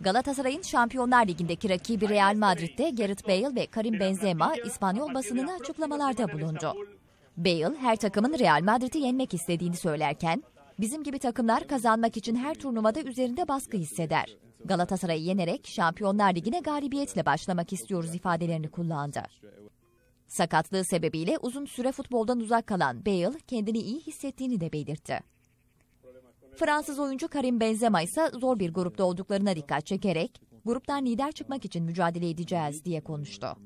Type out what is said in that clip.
Galatasaray'ın Şampiyonlar Ligi'ndeki rakibi Real Madrid'de Gareth Bale ve Karim Benzema İspanyol basınına açıklamalarda bulundu. Bale her takımın Real Madrid'i yenmek istediğini söylerken, bizim gibi takımlar kazanmak için her turnuvada üzerinde baskı hisseder. Galatasaray'ı yenerek Şampiyonlar Ligi'ne galibiyetle başlamak istiyoruz ifadelerini kullandı. Sakatlığı sebebiyle uzun süre futboldan uzak kalan Bale kendini iyi hissettiğini de belirtti. Fransız oyuncu Karim Benzema ise zor bir grupta olduklarına dikkat çekerek gruptan lider çıkmak için mücadele edeceğiz diye konuştu.